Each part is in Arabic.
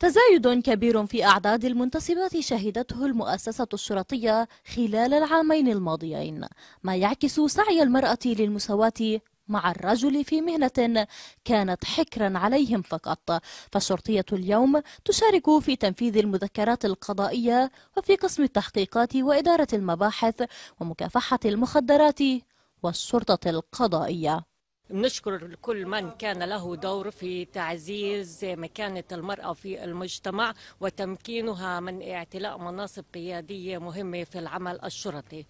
تزايد كبير في أعداد المنتصبات شهدته المؤسسة الشرطية خلال العامين الماضيين ما يعكس سعي المرأة للمساواة مع الرجل في مهنة كانت حكرا عليهم فقط فالشرطية اليوم تشارك في تنفيذ المذكرات القضائية وفي قسم التحقيقات وإدارة المباحث ومكافحة المخدرات والشرطة القضائية نشكر كل من كان له دور في تعزيز مكانة المرأة في المجتمع وتمكينها من اعتلاء مناصب قيادية مهمة في العمل الشرطي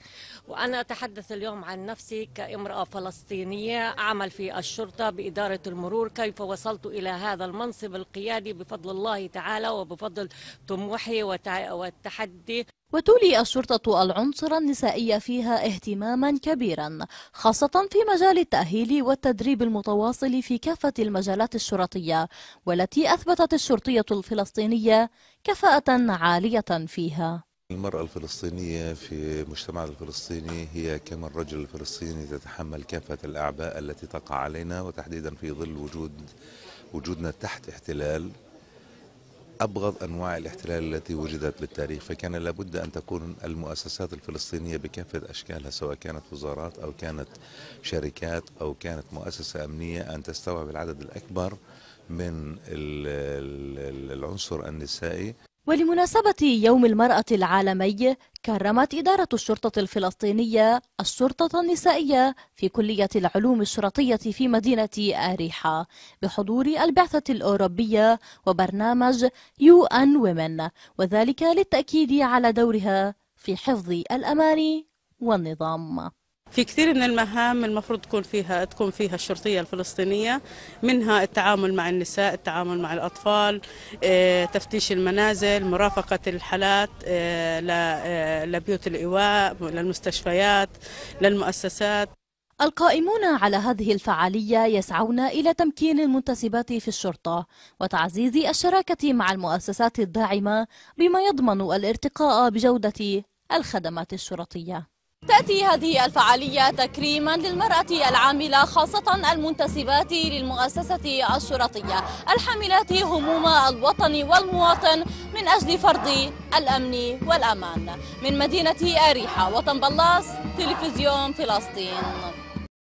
وأنا أتحدث اليوم عن نفسي كامرأة فلسطينية أعمل في الشرطة بإدارة المرور كيف وصلت إلى هذا المنصب القيادي بفضل الله تعالى وبفضل طموحي والتحدي وتولي الشرطة العنصر النسائي فيها اهتماما كبيرا خاصة في مجال التأهيل والتدريب المتواصل في كافة المجالات الشرطية والتي أثبتت الشرطية الفلسطينية كفاءة عالية فيها المرأة الفلسطينية في مجتمع الفلسطيني هي كما الرجل الفلسطيني تتحمل كافة الأعباء التي تقع علينا وتحديدا في ظل وجود وجودنا تحت احتلال أبغض أنواع الاحتلال التي وجدت بالتاريخ فكان لابد أن تكون المؤسسات الفلسطينية بكافة أشكالها سواء كانت وزارات أو كانت شركات أو كانت مؤسسة أمنية أن تستوعب العدد الأكبر من العنصر النسائي ولمناسبة يوم المرأة العالمي كرمت إدارة الشرطة الفلسطينية الشرطة النسائية في كلية العلوم الشرطية في مدينة أريحة بحضور البعثة الأوروبية وبرنامج يو أن ومن وذلك للتأكيد على دورها في حفظ الأمان والنظام في كثير من المهام المفروض تكون فيها تكون فيها الشرطيه الفلسطينيه منها التعامل مع النساء، التعامل مع الاطفال، آه، تفتيش المنازل، مرافقه الحالات آه، آه، لبيوت الايواء، للمستشفيات، للمؤسسات. القائمون على هذه الفعالية يسعون إلى تمكين المنتسبات في الشرطة وتعزيز الشراكة مع المؤسسات الداعمة بما يضمن الارتقاء بجودة الخدمات الشرطية تأتي هذه الفعالية تكريما للمرأة العاملة خاصة المنتسبات للمؤسسة الشرطية الحاملات هموم الوطن والمواطن من أجل فرض الأمن والأمان من مدينة أريحة وطن بلاص تلفزيون فلسطين